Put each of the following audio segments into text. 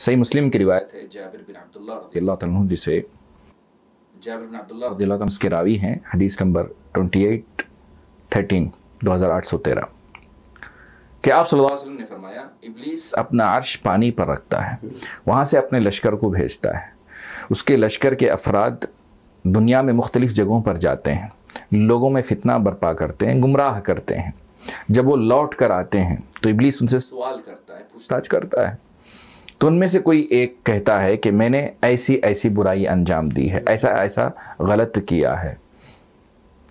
सही मुस्लिम की रिवायत है जाबिर बिन अब्दुल्ला रजील्ला तह से जाबिर बिन अब्दुल्ला रजील्ला के रावी हैं हदीस नंबर ट्वेंटी एट थर्टीन दो हज़ार आठ सौ तेरह कि आप सल्लल्लाहु अलैहि वसल्लम ने फरमाया इबलीस अपना अर्श पानी पर रखता है वहाँ से अपने लश्कर को भेजता है उसके लश्कर के अफराद दुनिया में मुख्तलिफ़ जगहों पर जाते हैं लोगों में फितना बर्पा करते हैं गुमराह करते हैं जब वो लौट कर आते हैं तो इबलीस उनसे सवाल करता है पूछताछ करता है तो उनमें से कोई एक कहता है कि मैंने ऐसी ऐसी बुराई अंजाम दी है ऐसा ऐसा गलत किया है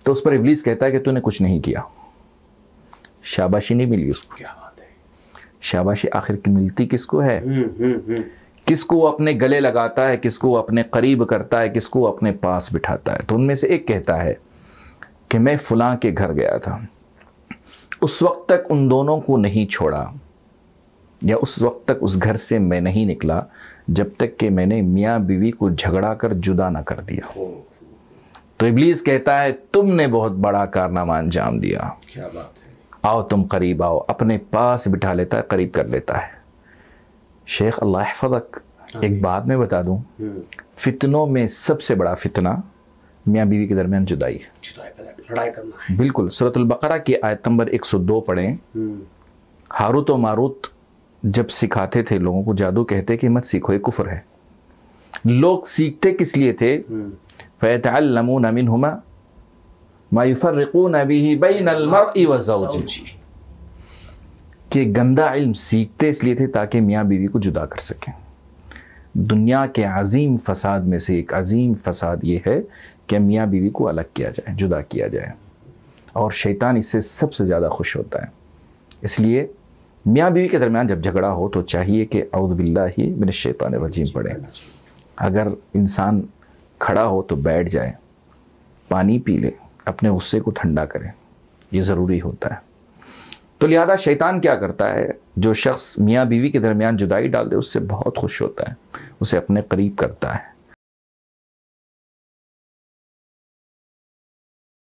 तो उस पर इबलीस कहता है कि तूने कुछ नहीं किया शाबाशी नहीं मिली उसको शाबाशी आखिर की मिलती किसको है हम्म, हम्म, हम्म। किसको वो अपने गले लगाता है किसको वो अपने करीब करता है किसको अपने पास बिठाता है तो उनमें से एक कहता है कि मैं फुलां के घर गया था उस वक्त तक उन दोनों को नहीं छोड़ा या उस वक्त तक उस घर से मैं नहीं निकला जब तक कि मैंने मियाँ बीवी को झगड़ा कर जुदा ना कर दिया तो इबलीस कहता है तुमने बहुत बड़ा कारनामा अंजाम दिया क्या बात है आओ तुम करीब आओ अपने पास बिठा लेता है करीब कर लेता है शेख अल्लाह फदक हाँ एक बात मैं बता दूं हम्म। फितनों में सबसे बड़ा फितना मियाँ बीवी के दरमियान जुदाई है बिल्कुल सूरत बकरा की आयत नंबर 102 पढ़ें हम्म। हारूत और मारूत जब सिखाते थे लोगों को जादू कहते कि मत सीखो ये कुफर है लोग सीखते किस लिए थे हम्म। फ़ैतलमून अमिन हुमा मायूफ़रकून अभी बई कि गंदा इल्म सीखते इसलिए थे ताकि मियाँ बीवी को जुदा कर सकें दुनिया के अजीम फसाद में से एक अजीम फसाद ये है कि मियाँ बीवी को अलग किया जाए जुदा किया जाए और शैतान इससे सबसे ज़्यादा खुश होता है इसलिए मियाँ बीवी के दरमियान जब झगड़ा हो तो चाहिए कि अवदबिल्ला ही मेरे शैतान वजीम पड़े अगर इंसान खड़ा हो तो बैठ जाए पानी पी ले अपने गुस्से को ठंडा करें ये ज़रूरी होता है तो लिहाजा शैतान क्या करता है जो शख्स मियाँ बीवी के दरमियान जुदाई डाल दे उससे बहुत खुश होता है उसे अपने करीब करता है